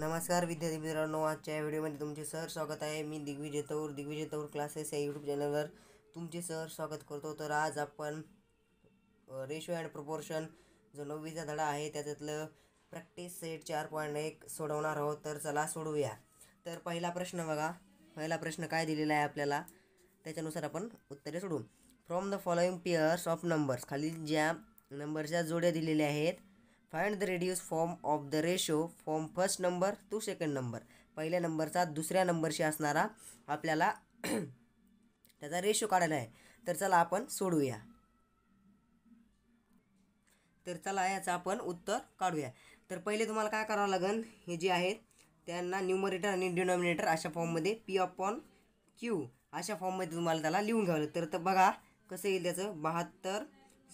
नमस्कार विद्यार्थी मित्रांनो आजच्या व्हिडिओमध्ये तुमचे सर स्वागत आहे मी दिग्विजय तौर दिग्विजय तौर क्लासेस या यूट्यूब चॅनलवर तुमचे सर स्वागत करतो तर आज आपण रेशो अँड प्रपोर्शन जो नववीचा धडा आहे त्याच्यातलं प्रॅक्टिस सेट चार पॉईंट एक सोडवणार आहोत तर चला सोडवूया तर पहिला प्रश्न बघा पहिला प्रश्न काय दिलेला आहे आपल्याला त्याच्यानुसार आपण उत्तरे सोडू from the following pairs of numbers खाली ज्या नंबरच्या जोड्या दिलेल्या आहेत find the reduced form of the ratio form first number to second number पहिल्या नंबरचा दुसऱ्या नंबरशी असणारा आपल्याला त्याचा रेशो काढायला आहे तर चला आपण सोडूया तर चला याचं आपण उत्तर काढूया तर पहिले तुम्हाला काय करावं लागेल हे जे आहेत त्यांना न्यूमरेटर आणि डिनॉमिनेटर अशा फॉर्ममध्ये पी अपॉन क्यू अशा फॉर्ममध्ये तुम्हाला त्याला लिहून घ्यावं तर बघा कसं येईल त्याचं बहात्तर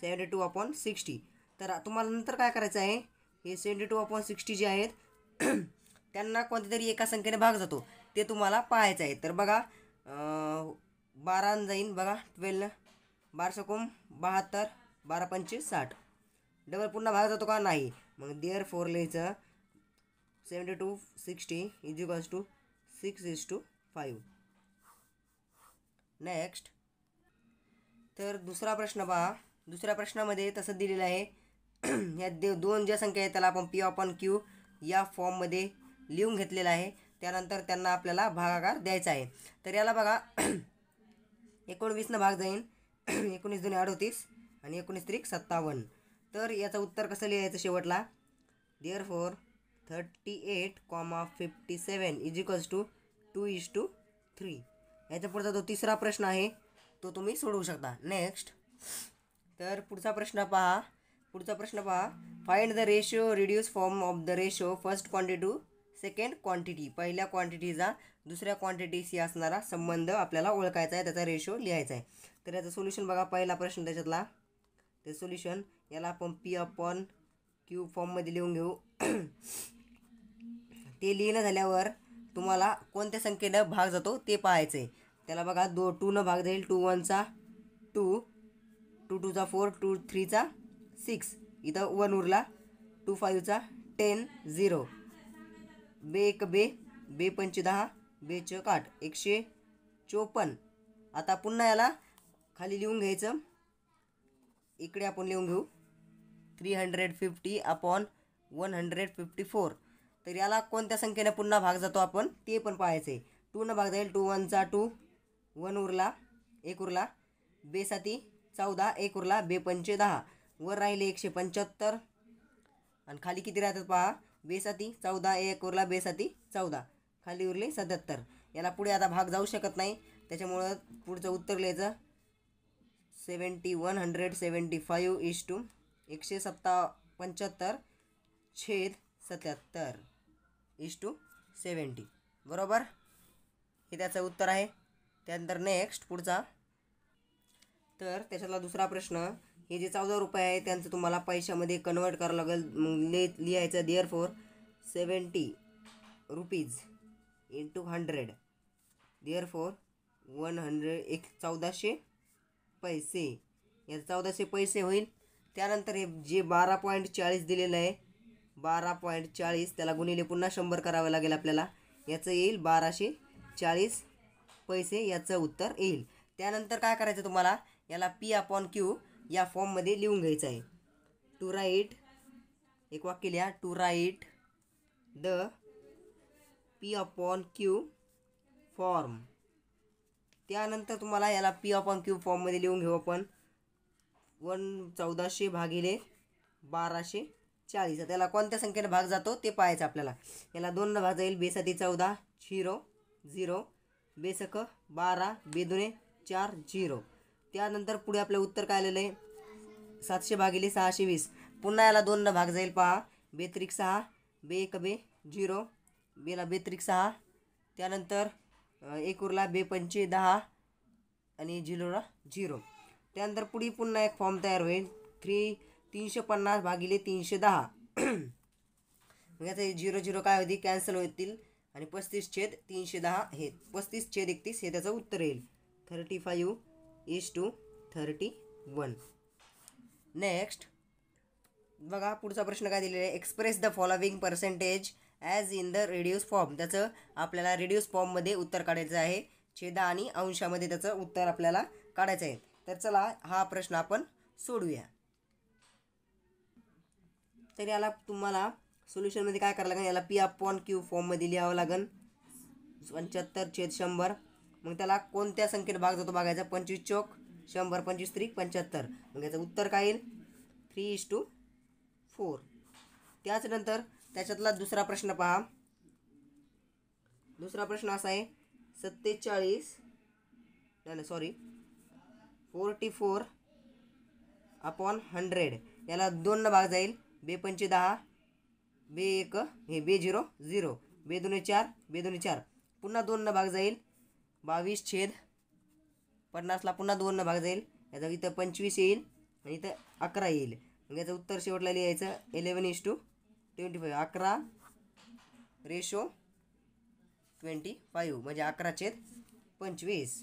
सेवन्टी टू अपॉन सिक्स्टी तर तुम्हाला नंतर काय करायचं आहे हे सेवन्टी टू अपॉन सिक्स्टी जे आहेत त्यांना कोणत्यातरी एका संख्येने भाग जातो ते तुम्हाला पाहायचं आहे तर बघा बारा जाईन बघा ट्वेल बारा बहात्तर बारा पंचवीस साठ डबल पुन्हा भाग जातो का नाही मग देअर फोर लिहायचं seventy two sixty is equals to six is to five next तर दुसरा प्रश्न पहा दुसऱ्या प्रश्नामध्ये तसं दिलेलं आहे या देव दोन ज्या संख्या आहेत त्याला आपण पी अपॉन क्यू या फॉर्ममध्ये लिहून घेतलेला आहे त्यानंतर त्यांना आपल्याला भागाकार द्यायचा आहे तर याला बघा एकोणवीसनं भाग जाईन एकोणीस दोन अडोतीस आणि एकोणीस त्रिक सत्तावन्न तर याचं उत्तर कसं लिहायचं शेवटला therefore thirty eight comma fifty seven is to two two is to याच्या पुढचा जो तिसरा प्रश्न आहे तो तुम्ही सोडवू शकता नेक्स्ट तर पुढचा प्रश्न पहा पुढचा प्रश्न पहा find the ratio reduce form of the ratio first quantity second quantity पहिल्या क्वांटिटीचा दुसऱ्या क्वांटिटीशी असणारा संबंध आपल्याला ओळखायचा आहे त्याचा रेशो लिहायचा आहे तर याचं सोल्युशन बघा पहिला प्रश्न त्याच्यातला ते सोल्युशन याला आपण पी अपॉन क्यू फॉर्ममध्ये लिहून घेऊ ते लिहिणं झाल्यावर तुम्हाला कोणत्या संख्येनं भाग जातो ते पाहायचं आहे त्याला बघा दो टूनं भाग जाईल टू वनचा टू टू टूचा फोर टू थ्रीचा सिक्स इथं वन उरला टू फाईव्हचा टेन झिरो बे एक बे बे पंच दहा बे चक आठ एकशे चोपन्न आता पुन्हा याला खाली लिहून घ्यायचं इकडे आपण लिहून घेऊ three hundred fifty upon one hundred fifty four तर याला कोणत्या संख्येने पुन्हा भाग जातो आपण ते पण पाहायचं आहे टूनं भाग जाईल टू वनचा टू वन उरला एक उरला बेसाती चौदा एक उरला बे पंचे दहा वर राहिले एकशे पंच्याहत्तर आणि खाली किती राहतात पहा बेसाती चौदा एक उरला बेसाती चौदा खाली उरले सत्याहत्तर याला पुढे आता भाग जाऊ शकत नाही त्याच्यामुळं पुढचं उत्तर लिहायचं seventy one hundred seventy five is to एकशे सत्ता पंच्याहत्तर छेद सत्याहत्तर इश टू सेवन्टी बरोबर हे त्याचं उत्तर आहे त्यानंतर नेक्स्ट पुढचा तर त्याच्यातला दुसरा प्रश्न हे जे चौदा रुपये आहे त्यांचं तुम्हाला पैशामध्ये कन्वर्ट करावं लागेल ले लिहायचं therefore seventy rupees into hundred therefore one hundred एक चौदाशे पैसे या चौदाशे पैसे होईल त्यानंतर हे जे बारा पॉईंट चाळीस दिलेलं आहे बारा पॉईंट चाळीस त्याला गुणिले पुन्हा शंभर करावं लागेल आपल्याला याचं येईल बाराशे चाळीस पैसे याचं उत्तर येईल त्यानंतर काय करायचं तुम्हाला याला पी अपॉन क्यू या फॉर्ममध्ये लिहून घ्यायचं आहे टू राईट एक वाक्य लिहा to write the P upon Q form त्यानंतर तुम्हाला याला पी अपॉन क्यू फॉर्ममध्ये लिहून घेऊ आपण वन चौदाशे भागिले बाराशे चाळीस त्याला कोणत्या संख्येने भाग जातो ते पाहायचं आपल्याला याला दोन भाग जाईल बेसाती चौदा झिरो झिरो बेसक बारा बेदुने चार झिरो त्यानंतर पुढे आपलं उत्तर काय आलेलं आहे सातशे भागिले सहाशे वीस पुन्हा याला दोन भाग जाईल पहा बेत्रिक सहा बे एक बे झिरो बेला बेत्रिक सहा त्यानंतर एक उरला बेपंचे दहा आणि झिरोला झिरो त्यानंतर पुढे पुन्हा एक फॉर्म तयार होईल थ्री तीनशे पन्नास भागिले तीनशे दहा मग याचे झिरो झिरो काय होती कॅन्सल होतील आणि पस्तीस छेद तीनशे दहा हे पस्तीस छेद एकतीस हे त्याचं उत्तर येईल thirty five is to thirty one next बघा पुढचा प्रश्न काय दिलेला आहे express the following percentage as in the reduce form त्याचं आपल्याला रिड्यूस फॉर्ममध्ये उत्तर काढायचं आहे छेदा आणि अंशामध्ये त्याचं उत्तर आपल्याला काढायचं आहे तर चला हा प्रश्न आपण सोडूया तर याला तुम्हाला सोल्युशनमध्ये काय करावं लागेल याला पी अपॉन क्यू फॉर्ममध्ये लिहावं लागेल पंच्याहत्तर छेद शंभर मग त्याला कोणत्या संख्येने भाग जातो बघायचा पंचवीस चौक शंभर पंचवीस त्रिक पंच्याहत्तर मग याचं उत्तर काय येईल थ्री इज टू फोर त्याचनंतर त्याच्यातला दुसरा प्रश्न पहा दुसरा प्रश्न असा आहे सत्तेचाळीस नाही sorry forty four upon hundred याला दोन न भाग जाईल बे बेपंची दहा बे एक हे बे झिरो झिरो बे दोन्ही चार बे दोन्ही चार पुन्हा दोन न भाग जाईल बावीस छेद पन्नासला पुन्हा दोननं भाग जाईल याचा इथं पंचवीस येईल आणि इथं अकरा येईल मग याचं उत्तर शेवटला लिहायचं eleven is to twenty five अकरा रेशो ट्वेंटी फाईव्ह म्हणजे अकरा छेद पंचवीस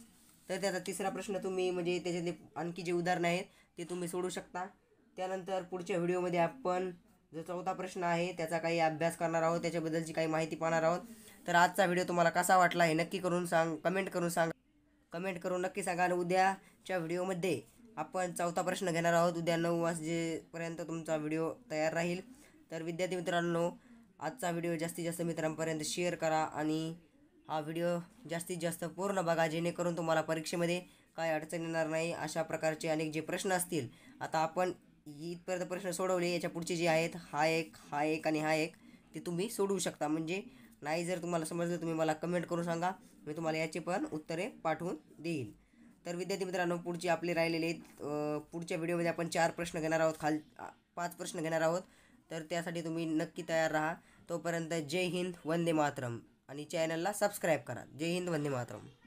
तर त्याचा तिसरा प्रश्न तुम्ही म्हणजे त्याच्यातले आणखी जे उदाहरणं आहेत ते तुम्ही सोडू शकता त्यानंतर पुढच्या व्हिडिओमध्ये आपण जो चौथा प्रश्न आहे त्याचा काही अभ्यास करणार आहोत त्याच्याबद्दलची काही माहिती पाहणार आहोत तर आजचा व्हिडिओ तुम्हाला कसा वाटला हे नक्की करून सांग कमेंट करून सांग कमेंट करून नक्की सांगा आणि उद्याच्या व्हिडिओमध्ये आपण चौथा प्रश्न घेणार आहोत उद्या नऊ वाजेपर्यंत तुमचा व्हिडिओ तयार राहील तर विद्यार्थी मित्रांनो आजचा व्हिडिओ जास्तीत जास्त मित्रांपर्यंत शेअर करा आणि हा व्हिडिओ जास्तीत जास्त पूर्ण बघा जेणेकरून तुम्हाला परीक्षेमध्ये काय अडचण येणार नाही अशा प्रकारचे अनेक जे प्रश्न असतील आता आपण इथपर्यंत प्रश्न सोडवले याच्या पुढचे जे आहेत हा एक हा एक आणि हा एक ते तुम्ही सोडवू शकता म्हणजे नाही जर तुम्हाला समजलं तुम्ही मला कमेंट करून सांगा मी तुम्हाला याचे पण उत्तरे पाठवून देईल तर विद्यार्थी मित्रांनो पुढचे आपले राहिलेले पुढच्या व्हिडिओमध्ये आपण चार प्रश्न घेणार आहोत खाल पाच प्रश्न घेणार आहोत तर त्यासाठी तुम्ही नक्की तयार राहा तोपर्यंत जय हिंद वंदे मातरम आणि चॅनलला सबस्क्राईब करा जय हिंद वंदे मातरम